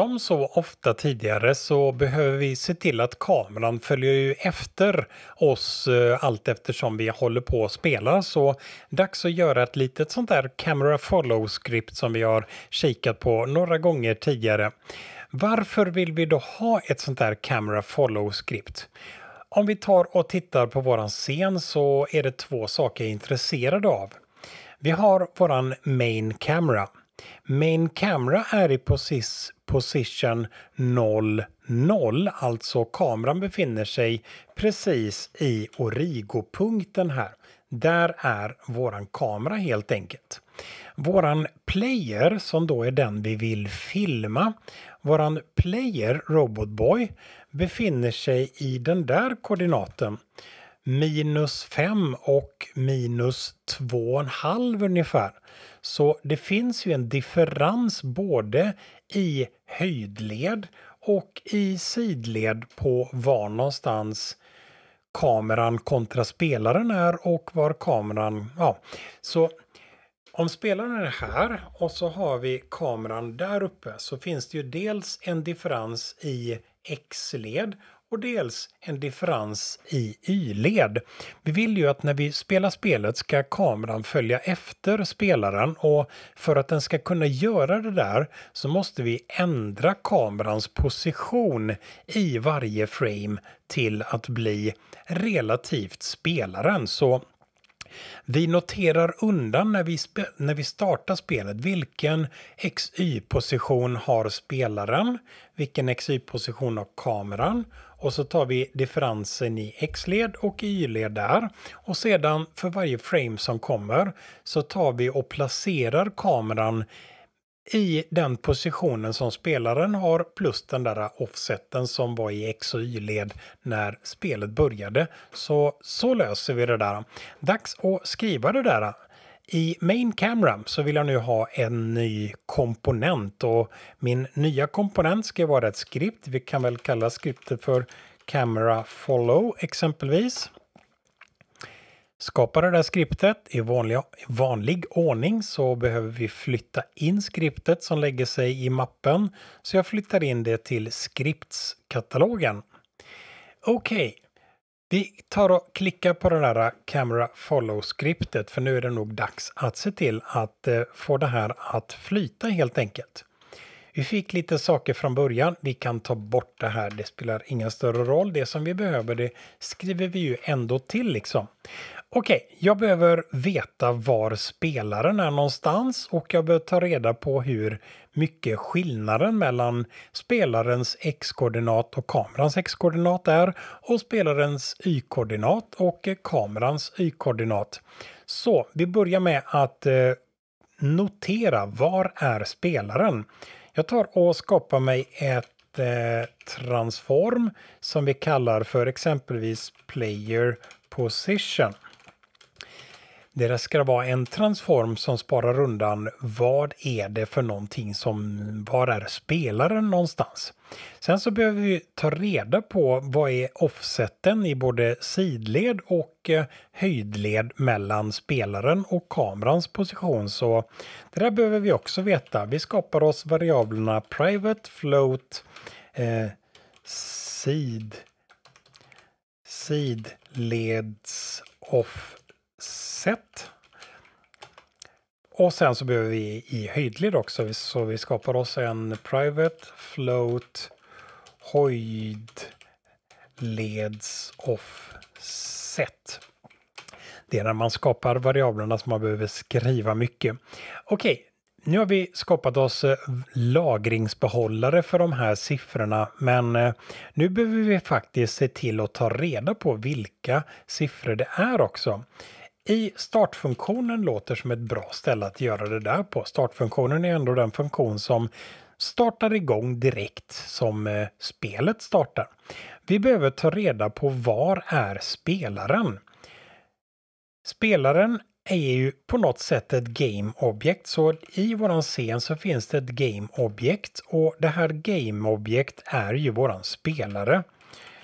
som så ofta tidigare så behöver vi se till att kameran följer ju efter oss eh, allt eftersom vi håller på att spela. Så dags att göra ett litet sånt där camera follow-skript som vi har kikat på några gånger tidigare. Varför vill vi då ha ett sånt där camera follow-skript? Om vi tar och tittar på våran scen så är det två saker jag är intresserad av. Vi har våran main camera Main camera är i precis position 0, 0, alltså kameran befinner sig precis i origopunkten här. Där är våran kamera helt enkelt. Våran player, som då är den vi vill filma, våran player Robotboy befinner sig i den där koordinaten minus 5 och minus 2,5 ungefär. Så det finns ju en differens både i höjdled och i sidled på var någonstans kameran kontra spelaren är och var kameran... Ja, så om spelaren är här och så har vi kameran där uppe så finns det ju dels en differens i X-led och dels en differens i Y-led. Vi vill ju att när vi spelar spelet ska kameran följa efter spelaren och för att den ska kunna göra det där så måste vi ändra kamerans position i varje frame till att bli relativt spelaren. Så vi noterar undan när vi, när vi startar spelet vilken XY-position har spelaren, vilken XY-position har kameran och så tar vi differensen i x-led och y-led där. Och sedan för varje frame som kommer så tar vi och placerar kameran i den positionen som spelaren har plus den där offseten som var i X och Y-led när spelet började. Så, så löser vi det där. Dags att skriva det där. I Main Camera så vill jag nu ha en ny komponent och min nya komponent ska vara ett skript. Vi kan väl kalla skriptet för Camera Follow exempelvis. Skapar det där skriptet i vanliga, vanlig ordning så behöver vi flytta in skriptet som lägger sig i mappen. Så jag flyttar in det till skriptskatalogen. Okej, okay. Vi tar och klickar på det där Camera Follow-skriptet för nu är det nog dags att se till att eh, få det här att flyta helt enkelt. Vi fick lite saker från början. Vi kan ta bort det här. Det spelar ingen större roll. Det som vi behöver det skriver vi ju ändå till liksom. Okej, okay, jag behöver veta var spelaren är någonstans och jag behöver ta reda på hur mycket skillnaden mellan spelarens x-koordinat och kamerans x-koordinat är och spelarens y-koordinat och kamerans y-koordinat. Så vi börjar med att eh, notera var är spelaren. Jag tar och skapar mig ett eh, transform som vi kallar för exempelvis player position. Det ska vara en transform som sparar undan vad är det för någonting som, var är spelaren någonstans? Sen så behöver vi ta reda på vad är offseten i både sidled och eh, höjdled mellan spelaren och kamerans position. Så det där behöver vi också veta. Vi skapar oss variablerna private, float, eh, sid, sidleds off sätt. Och sen så behöver vi i höjdled också, så vi skapar oss en private float höjdleds offset. Det är när man skapar variablerna som man behöver skriva mycket. Okej, Nu har vi skapat oss eh, lagringsbehållare för de här siffrorna, men eh, nu behöver vi faktiskt se till att ta reda på vilka siffror det är också i startfunktionen låter som ett bra ställe att göra det där på. Startfunktionen är ändå den funktion som startar igång direkt som eh, spelet startar. Vi behöver ta reda på var är spelaren? Spelaren är ju på något sätt ett game object så i våran scen så finns det ett game objekt. och det här game objekt är ju våran spelare.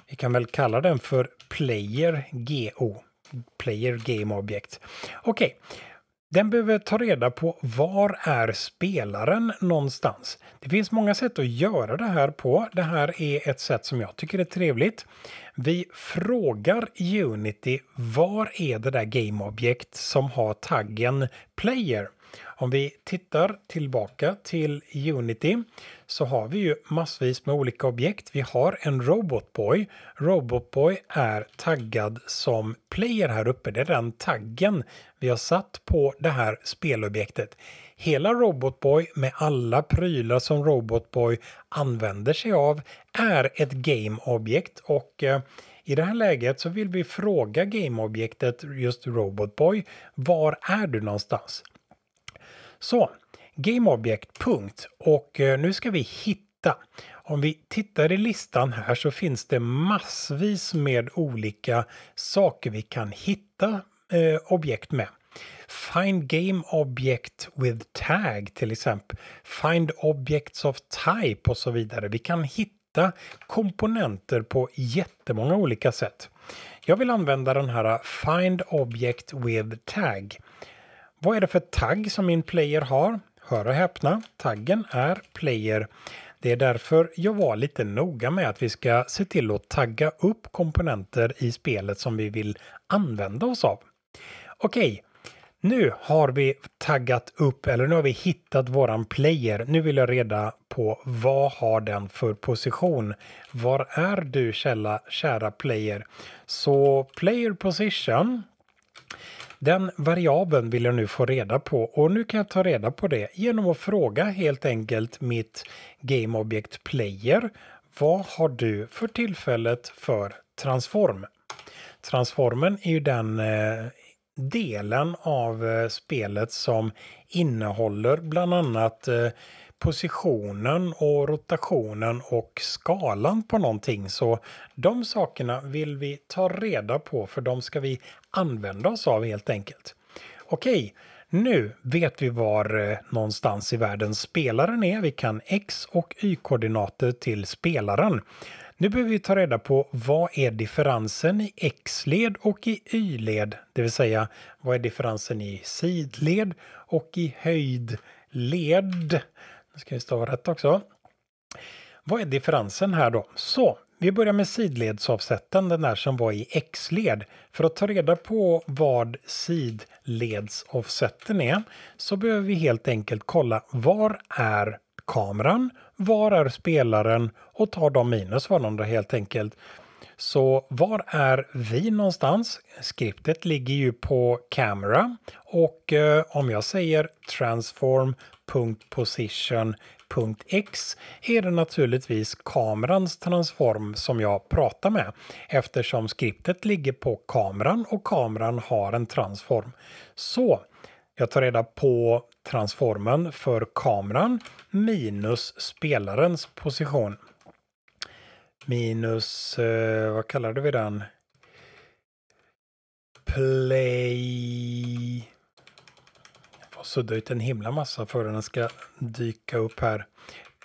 Vi kan väl kalla den för player GO player game object. Okej, okay. den behöver ta reda på var är spelaren någonstans. Det finns många sätt att göra det här på. Det här är ett sätt som jag tycker är trevligt. Vi frågar Unity var är det där game object som har taggen player? Om vi tittar tillbaka till Unity så har vi ju massvis med olika objekt. Vi har en Robotboy. Robotboy är taggad som player här uppe. Det är den taggen vi har satt på det här spelobjektet. Hela Robotboy med alla prylar som Robotboy använder sig av är ett gameobjekt och eh, i det här läget så vill vi fråga gameobjektet just Robotboy. Var är du någonstans? Så, GameObject. Punkt. Och eh, nu ska vi hitta. Om vi tittar i listan här så finns det massvis med olika saker vi kan hitta eh, objekt med. Find game object with tag till exempel. Find objects of type och så vidare. Vi kan hitta komponenter på jättemånga olika sätt. Jag vill använda den här eh, Find object with tag. Vad är det för tagg som min player har? Hör och häpna, taggen är player. Det är därför jag var lite noga med att vi ska se till att tagga upp komponenter i spelet som vi vill använda oss av. Okej, nu har vi taggat upp, eller nu har vi hittat våran player. Nu vill jag reda på vad har den för position? Var är du källa, kära player? Så player position den variabeln vill jag nu få reda på och nu kan jag ta reda på det genom att fråga helt enkelt mitt GameObject Player. Vad har du för tillfället för transform? Transformen är ju den eh, delen av eh, spelet som innehåller bland annat eh, positionen och rotationen och skalan på någonting. Så de sakerna vill vi ta reda på för de ska vi använda oss av helt enkelt. Okej, nu vet vi var eh, någonstans i världen spelaren är. Vi kan x och y-koordinater till spelaren. Nu behöver vi ta reda på vad är differensen i x-led och i y-led, det vill säga vad är differensen i sidled och i höjdled. Jag ska vi stava rätt också. Vad är differensen här då? Så, vi börjar med sidledsavsätten, den där som var i X-led. För att ta reda på vad sidledsavsätten är så behöver vi helt enkelt kolla var är kameran, var är spelaren och ta de minus varandra helt enkelt. Så var är vi någonstans? Skriptet ligger ju på camera och eh, om jag säger transform.position.x är det naturligtvis kamerans transform som jag pratar med eftersom skriptet ligger på kameran och kameran har en transform. Så jag tar reda på transformen för kameran minus spelarens position minus, eh, vad kallade vi den? Play... Jag får ut en himla massa för den ska dyka upp här.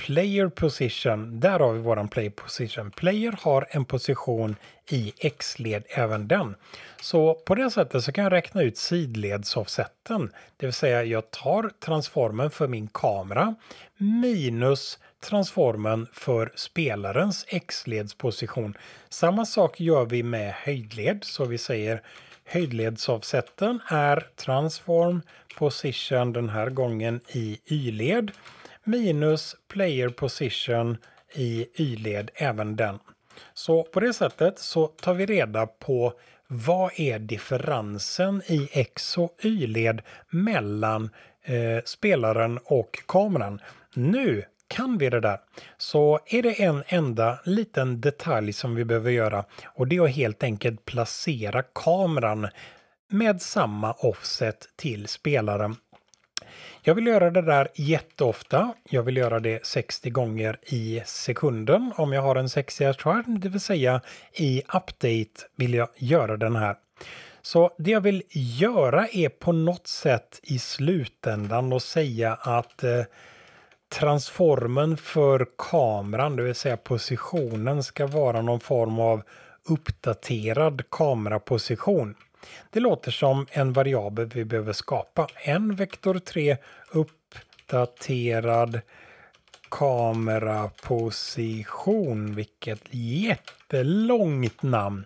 Player position, där har vi våran play position. Player har en position i X-led även den. Så på det sättet så kan jag räkna ut sidledsoffseten. Det vill säga jag tar transformen för min kamera minus transformen för spelarens x-ledsposition. Samma sak gör vi med höjdled, så vi säger höjdledsavsätten är transform position den här gången i y-led minus player position i y-led även den. Så på det sättet så tar vi reda på vad är differensen i x och y-led mellan eh, spelaren och kameran. Nu kan vi det där så är det en enda liten detalj som vi behöver göra och det är att helt enkelt placera kameran med samma offset till spelaren. Jag vill göra det där jätteofta. Jag vill göra det 60 gånger i sekunden om jag har en 60-skärm, det vill säga i update vill jag göra den här. Så det jag vill göra är på något sätt i slutändan och säga att eh, transformen för kameran, det vill säga positionen, ska vara någon form av uppdaterad kameraposition. Det låter som en variabel vi behöver skapa. En vektor 3 uppdaterad kameraposition, vilket jättelångt namn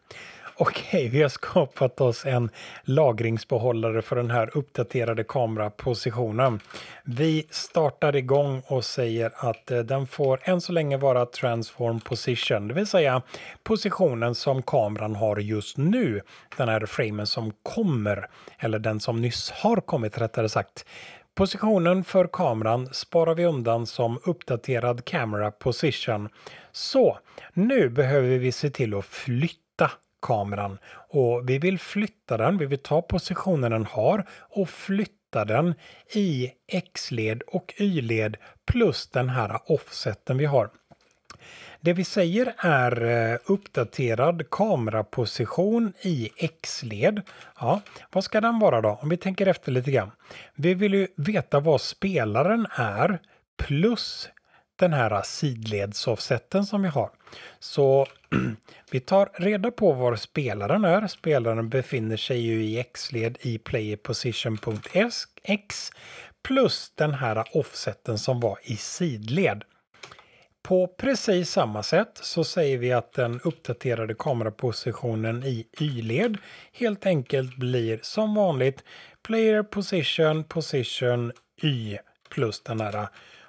okej, vi har skapat oss en lagringsbehållare för den här uppdaterade kamerapositionen. Vi startar igång och säger att eh, den får än så länge vara transform position, det vill säga positionen som kameran har just nu. Den här framen som kommer, eller den som nyss har kommit rättare sagt. Positionen för kameran sparar vi undan som uppdaterad camera position. Så nu behöver vi se till att flytta kameran och vi vill flytta den, vi vill ta positionen den har och flytta den i X-led och Y-led plus den här offseten vi har. Det vi säger är eh, uppdaterad kameraposition i X-led. Ja, vad ska den vara då? Om vi tänker efter lite grann. Vi vill ju veta vad spelaren är plus den här sidledsoffseten som vi har. Så vi tar reda på var spelaren är. Spelaren befinner sig ju i X-led i playerposition.x plus den här offseten som var i sidled. På precis samma sätt så säger vi att den uppdaterade kamerapositionen i Y-led helt enkelt blir som vanligt player position position Y plus den här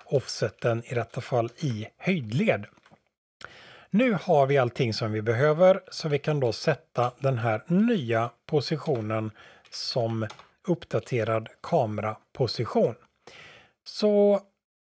offseten, i detta fall i höjdled. Nu har vi allting som vi behöver så vi kan då sätta den här nya positionen som uppdaterad kameraposition. Så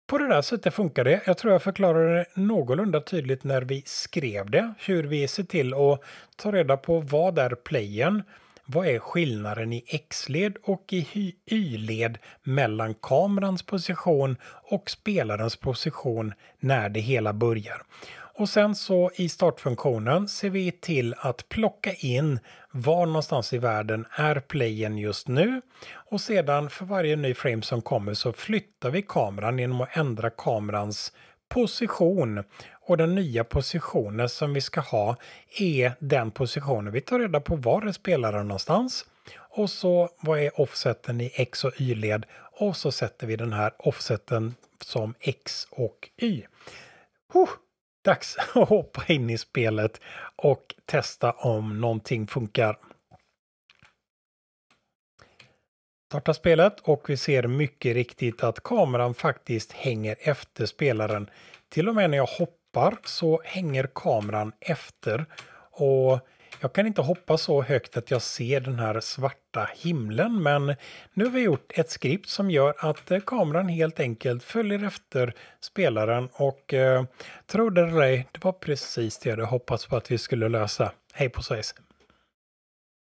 på det där sättet funkar det. Jag tror jag förklarade det någorlunda tydligt när vi skrev det, hur vi ser till att ta reda på vad är playen vad är skillnaden i X-led och i Y-led mellan kamerans position och spelarens position när det hela börjar? Och sen så i startfunktionen ser vi till att plocka in var någonstans i världen är playen just nu. Och sedan för varje ny frame som kommer så flyttar vi kameran genom att ändra kamerans position och den nya positionen som vi ska ha är den positionen. Vi tar reda på var det spelar någonstans och så vad är offseten i x och y-led och så sätter vi den här offseten som x och y. Huh, dags att hoppa in i spelet och testa om någonting funkar. starta spelet och vi ser mycket riktigt att kameran faktiskt hänger efter spelaren. Till och med när jag hoppar hoppar så hänger kameran efter och jag kan inte hoppa så högt att jag ser den här svarta himlen men nu har vi gjort ett skript som gör att eh, kameran helt enkelt följer efter spelaren och eh, tro det eller ej, det var precis det jag hade hoppats på att vi skulle lösa. Hej på svejs!